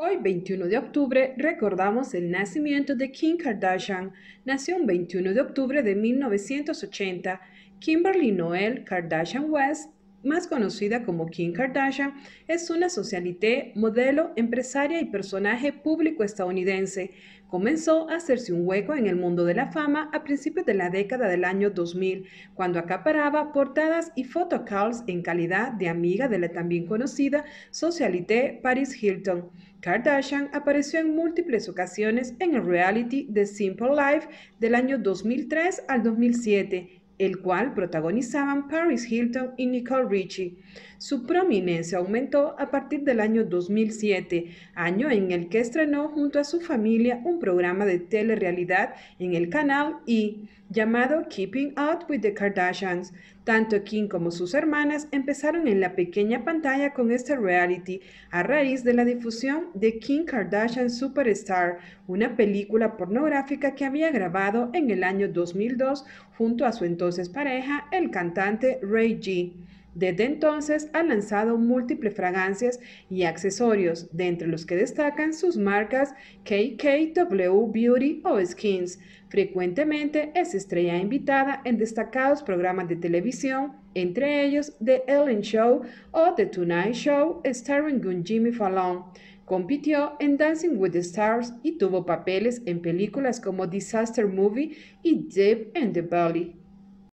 Hoy, 21 de octubre, recordamos el nacimiento de Kim Kardashian. Nació el 21 de octubre de 1980. Kimberly Noel Kardashian West más conocida como Kim Kardashian, es una socialité, modelo, empresaria y personaje público estadounidense. Comenzó a hacerse un hueco en el mundo de la fama a principios de la década del año 2000, cuando acaparaba portadas y photocalls en calidad de amiga de la también conocida socialité Paris Hilton. Kardashian apareció en múltiples ocasiones en el reality The Simple Life del año 2003 al 2007 el cual protagonizaban Paris Hilton y Nicole Richie. Su prominencia aumentó a partir del año 2007, año en el que estrenó junto a su familia un programa de telerealidad en el canal Y, llamado Keeping Up with the Kardashians. Tanto Kim como sus hermanas empezaron en la pequeña pantalla con este reality a raíz de la difusión de Kim Kardashian Superstar, una película pornográfica que había grabado en el año 2002 junto a su entonces es pareja, el cantante Ray G. Desde entonces ha lanzado múltiples fragancias y accesorios, de entre los que destacan sus marcas KKW Beauty o Skins. Frecuentemente es estrella invitada en destacados programas de televisión, entre ellos The Ellen Show o The Tonight Show, starring con Jimmy Fallon. Compitió en Dancing with the Stars y tuvo papeles en películas como Disaster Movie y Deep in the Valley.